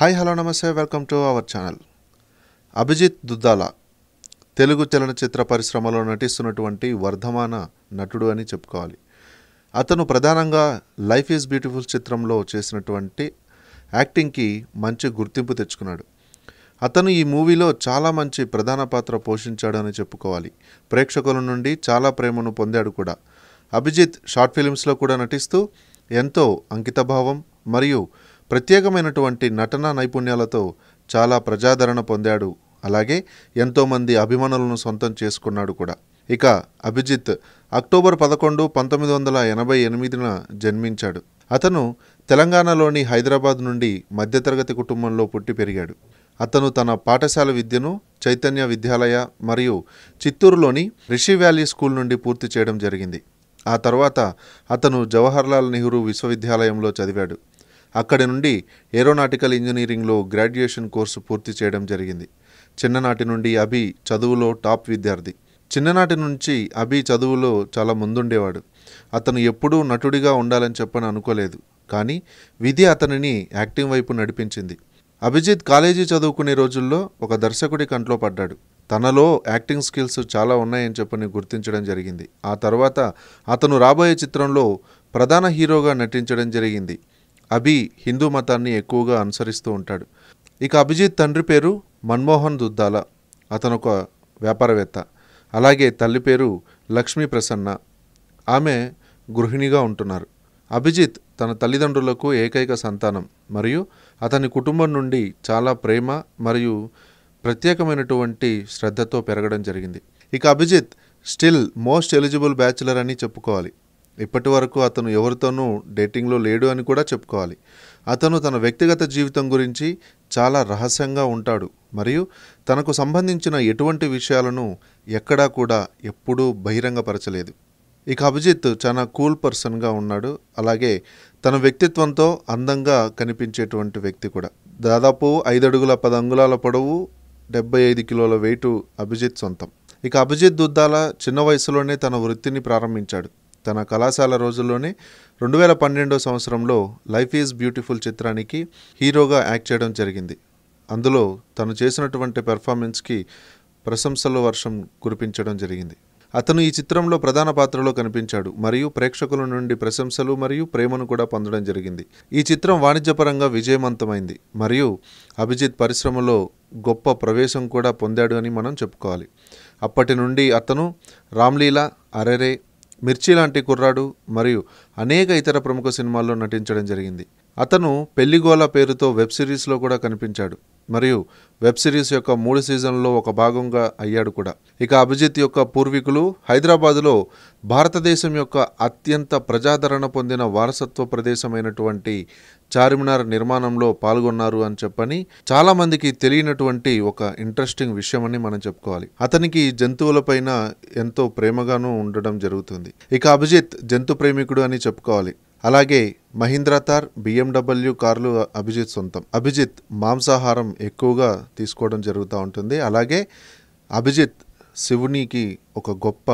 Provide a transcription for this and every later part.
hi hello నమస్తే welcome to our channel Abhijit Duddala Telugu చలనచిత్ర పరిశ్రమలో నటిస్తున్నటువంటి వర్ధమాన నటుడు అని చెప్పుకోవాలి అతను ప్రధానంగా లైఫ్ ఈజ్ బ్యూటిఫుల్ చిత్రంలో చేసినటువంటి యాక్టింగ్కి మంచి గుర్తింపు తెచ్చుకున్నాడు అతను ఈ మూవీలో చాలా మంచి ప్రధాన పాత్ర పోషించాడని చెప్పుకోవాలి ప్రేక్షకుల నుండి చాలా ప్రేమను పొందాడు కూడా అభిజిత్ షార్ట్ ఫిలిమ్స్లో కూడా నటిస్తూ ఎంతో అంకితభావం మరియు ప్రత్యేకమైనటువంటి నటనా నైపుణ్యాలతో చాలా ప్రజాదరణ పొందాడు అలాగే ఎంతోమంది అభిమానులను సొంతం చేసుకున్నాడు కూడా ఇక అభిజిత్ అక్టోబర్ పదకొండు పంతొమ్మిది వందల ఎనభై ఎనిమిదిన జన్మించాడు అతను తెలంగాణలోని హైదరాబాద్ నుండి మధ్యతరగతి కుటుంబంలో పుట్టి పెరిగాడు అతను తన పాఠశాల విద్యను చైతన్య విద్యాలయ మరియు చిత్తూరులోని రిషి వ్యాలీ స్కూల్ నుండి పూర్తి చేయడం జరిగింది ఆ తర్వాత అతను జవహర్లాల్ నెహ్రూ విశ్వవిద్యాలయంలో చదివాడు అక్కడి నుండి ఏరోనాటికల్ ఇంజనీరింగ్లో గ్రాడ్యుయేషన్ కోర్సు పూర్తి చేయడం జరిగింది చిన్ననాటి నుండి అభి చదువులో టాప్ విద్యార్థి చిన్ననాటి నుంచి అభి చదువులో చాలా ముందుండేవాడు అతను ఎప్పుడూ నటుడిగా ఉండాలని చెప్పని అనుకోలేదు కానీ విధి అతనిని యాక్టింగ్ వైపు నడిపించింది అభిజిత్ కాలేజీ చదువుకునే రోజుల్లో ఒక దర్శకుడి కంట్లో పడ్డాడు తనలో యాక్టింగ్ స్కిల్స్ చాలా ఉన్నాయని చెప్పని గుర్తించడం జరిగింది ఆ తర్వాత అతను రాబోయే చిత్రంలో ప్రధాన హీరోగా నటించడం జరిగింది అభి హిందూ మతాన్ని ఎక్కువగా అనుసరిస్తూ ఉంటాడు ఇక అభిజిత్ తండ్రి పేరు మన్మోహన్ దుద్దాల అతను ఒక వ్యాపారవేత్త అలాగే తల్లి పేరు లక్ష్మీ ప్రసన్న ఆమె గృహిణిగా ఉంటున్నారు అభిజిత్ తన తల్లిదండ్రులకు ఏకైక సంతానం మరియు అతని కుటుంబం నుండి చాలా ప్రేమ మరియు ప్రత్యేకమైనటువంటి శ్రద్ధతో పెరగడం జరిగింది ఇక Abhijit still most eligible bachelor అని చెప్పుకోవాలి ఇప్పటి వరకు అతను ఎవరితోనూ డేటింగ్లో లేడు అని కూడా చెప్పుకోవాలి అతను తన వ్యక్తిగత జీవితం గురించి చాలా రహస్యంగా ఉంటాడు మరియు తనకు సంబంధించిన ఎటువంటి విషయాలను ఎక్కడా కూడా ఎప్పుడూ బహిరంగపరచలేదు ఇక అభిజిత్ చాలా కూల్ పర్సన్గా ఉన్నాడు అలాగే తన వ్యక్తిత్వంతో అందంగా కనిపించేటువంటి వ్యక్తి కూడా దాదాపు ఐదు అడుగుల పది అంగుళాల పొడవు డెబ్బై ఐదు కిలోల వెయిటు అభిజిత్ సొంతం ఇక అభిజిత్ దుద్దాల చిన్న వయసులోనే తన వృత్తిని ప్రారంభించాడు తన కళాశాల రోజుల్లోనే రెండు వేల పన్నెండో సంవత్సరంలో లైఫ్ ఈజ్ బ్యూటిఫుల్ చిత్రానికి హీరోగా యాక్ట్ చేయడం జరిగింది అందులో తను చేసినటువంటి పెర్ఫార్మెన్స్కి ప్రశంసల వర్షం కురిపించడం జరిగింది అతను ఈ చిత్రంలో ప్రధాన పాత్రలో కనిపించాడు మరియు ప్రేక్షకుల నుండి ప్రశంసలు మరియు ప్రేమను కూడా పొందడం జరిగింది ఈ చిత్రం వాణిజ్యపరంగా విజయవంతమైంది మరియు అభిజిత్ పరిశ్రమలో గొప్ప ప్రవేశం కూడా పొందాడు అని మనం చెప్పుకోవాలి అప్పటి నుండి అతను రామ్లీలా అరెరే మిర్చి లాంటి కుర్రాడు మరియు అనేక ఇతర ప్రముఖ సినిమాల్లో నటించడం జరిగింది అతను పెళ్లిగోల పేరుతో వెబ్ సిరీస్లో కూడా కనిపించాడు మరియు వెబ్ సిరీస్ యొక్క మూడు సీజన్లో ఒక భాగంగా అయ్యాడు కూడా ఇక అభిజిత్ యొక్క పూర్వీకులు హైదరాబాదులో భారతదేశం యొక్క అత్యంత ప్రజాదరణ పొందిన వారసత్వ ప్రదేశమైనటువంటి చార్మినార్ నిర్మాణంలో పాల్గొన్నారు అని చెప్పని చాలామందికి తెలియనటువంటి ఒక ఇంట్రెస్టింగ్ విషయమని మనం చెప్పుకోవాలి అతనికి జంతువులపైన ఎంతో ప్రేమగాను ఉండడం జరుగుతుంది ఇక అభిజిత్ జంతు ప్రేమికుడు అని చెప్పుకోవాలి అలాగే మహీంద్రా తార్ బిఎండబ్ల్యూ కార్లు అభిజిత్ సొంతం అభిజిత్ మాంసాహారం ఎక్కువగా తీసుకోవడం జరుగుతూ ఉంటుంది అలాగే అభిజిత్ శివునికి ఒక గొప్ప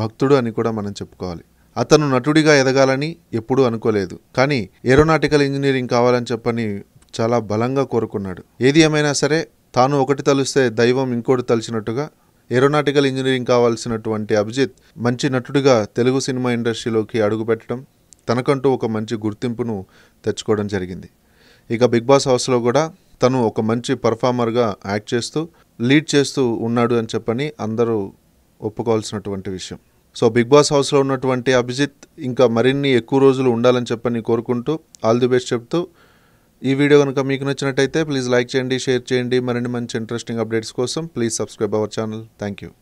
భక్తుడు అని కూడా మనం చెప్పుకోవాలి అతను నటుడిగా ఎదగాలని ఎప్పుడూ అనుకోలేదు కానీ ఏరోనాటికల్ ఇంజనీరింగ్ కావాలని చెప్పని చాలా బలంగా కోరుకున్నాడు ఏది ఏమైనా సరే తాను ఒకటి తలిస్తే దైవం ఇంకోటి తలిచినట్టుగా ఏరోనాటికల్ ఇంజనీరింగ్ కావాల్సినటువంటి అభిజిత్ మంచి నటుడిగా తెలుగు సినిమా ఇండస్ట్రీలోకి అడుగుపెట్టడం తనకంటూ ఒక మంచి గుర్తింపును తెచ్చుకోవడం జరిగింది ఇక బిగ్ బాస్ హౌస్లో కూడా తను ఒక మంచి పర్ఫార్మర్గా యాక్ట్ చేస్తూ లీడ్ చేస్తూ ఉన్నాడు అని చెప్పని అందరూ ఒప్పుకోవాల్సినటువంటి విషయం సో బిగ్ బాస్ హౌస్లో ఉన్నటువంటి అభిజిత్ ఇంకా మరిన్ని ఎక్కువ రోజులు ఉండాలని చెప్పని కోరుకుంటూ ఆల్ ది బెస్ట్ చెప్తూ ఈ వీడియో కనుక మీకు నచ్చినట్టయితే ప్లీజ్ లైక్ చేయండి షేర్ చేయండి మరిన్ని మంచి ఇంట్రెస్టింగ్ అప్డేట్స్ కోసం please subscribe our channel thank you